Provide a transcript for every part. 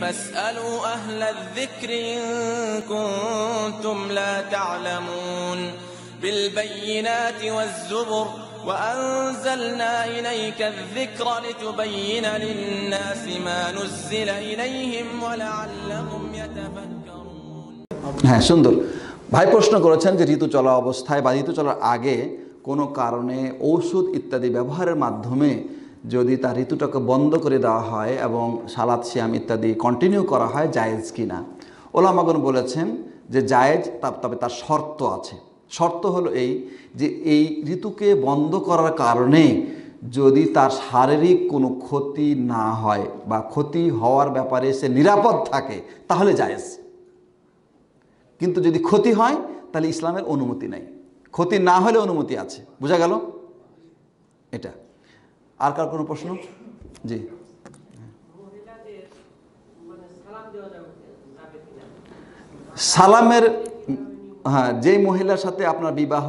فاسألوا أهل الذكر إن كنتم لا تعلمون بالبينات والزبر وأنزلنا إليك الذكر لتبين للناس ما نزل إليهم ولعلهم يتفكرون হ্যাঁ সুন্দর ভাই প্রশ্ন করেছেন যে ঋতু চলা অবস্থায় বা ঋতু চলার আগে কোনো কারণে ঔষধ ইত্যাদি ব্যবহারের মাধ্যমে যদি তার ঋতুটাকে বন্ধ করে দেওয়া হয় এবং সালাদ শ্যাম ইত্যাদি কন্টিনিউ করা হয় জায়েজ কি না ওলামাগন বলেছেন যে জায়েজ তবে তার শর্ত আছে শর্ত হলো এই যে এই ঋতুকে বন্ধ করার কারণে যদি তার শারীরিক কোনো ক্ষতি না হয় বা ক্ষতি হওয়ার ব্যাপারে সে নিরাপদ থাকে তাহলে জায়েজ কিন্তু যদি ক্ষতি হয় তাহলে ইসলামের অনুমতি নাই ক্ষতি না হলে অনুমতি আছে বোঝা গেল এটা আর কার কোনো প্রশ্ন জি সালামের হ্যাঁ যেই মহিলার সাথে আপনার বিবাহ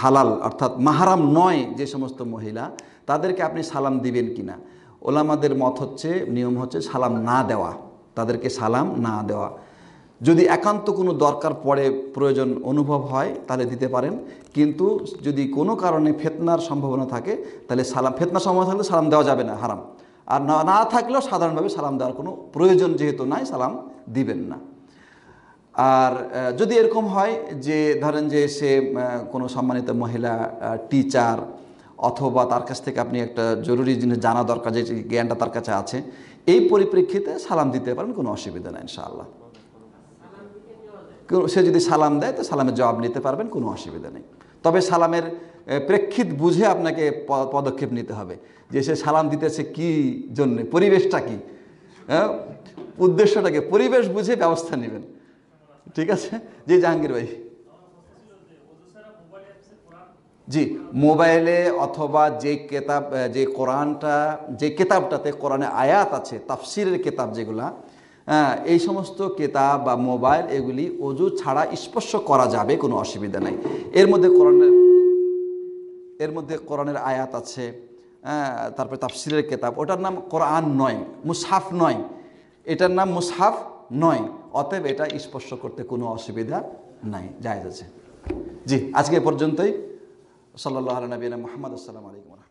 হালাল অর্থাৎ মাহারাম নয় যে সমস্ত মহিলা তাদেরকে আপনি সালাম দিবেন কিনা ওলামাদের মত হচ্ছে নিয়ম হচ্ছে সালাম না দেওয়া তাদেরকে সালাম না দেওয়া যদি একান্ত কোনো দরকার পড়ে প্রয়োজন অনুভব হয় তাহলে দিতে পারেন কিন্তু যদি কোনো কারণে ফেতনার সম্ভাবনা থাকে তাহলে সালাম ফেতনার সম্ভাবনা থাকলে সালাম দেওয়া যাবে না হারাম আর না না থাকলেও সাধারণভাবে সালাম দেওয়ার কোনো প্রয়োজন যেহেতু নাই সালাম দিবেন না আর যদি এরকম হয় যে ধরেন যে সে কোনো সম্মানিত মহিলা টিচার অথবা তার কাছ থেকে আপনি একটা জরুরি জিনিস জানা দরকার যে জ্ঞানটা তার কাছে আছে এই পরিপ্রেক্ষিতে সালাম দিতে পারেন কোনো অসুবিধা নেই ইনশাআল্লাহ সে যদি সালাম দেয় তো সালামের জবাব নিতে পারবেন কোনো অসুবিধা নেই তবে সালামের প্রেক্ষিত বুঝে আপনাকে পদক্ষেপ নিতে হবে যে সে সালাম দিতেছে কি জন্যে পরিবেশটা কি হ্যাঁ উদ্দেশ্যটাকে পরিবেশ বুঝে ব্যবস্থা নেবেন ঠিক আছে জি জাহাঙ্গীর ভাই জি মোবাইলে অথবা যে কেতাব যে কোরআনটা যে কেতাবটাতে কোরআনে আয়াত আছে তাফসিরের কেতাব যেগুলা হ্যাঁ, এই সমস্ত কেতাব বা মোবাইল এগুলি অজু ছাড়া স্পর্শ করা যাবে কোনো অসুবিধা নাই এর মধ্যে কোরআনের এর মধ্যে কোরআনের আয়াত আছে হ্যাঁ, তারপরে তাফসিলের কেতাব ওটার নাম কোরআন নয় মুসাফ নয় এটার নাম মুসাফ নয় অতএব এটা স্পর্শ করতে কোনো অসুবিধা নাই যায় আছে জি আজকে পর্যন্তই সাল্লাহ নবীন মোহাম্মদ আসসালামু আলাইকুম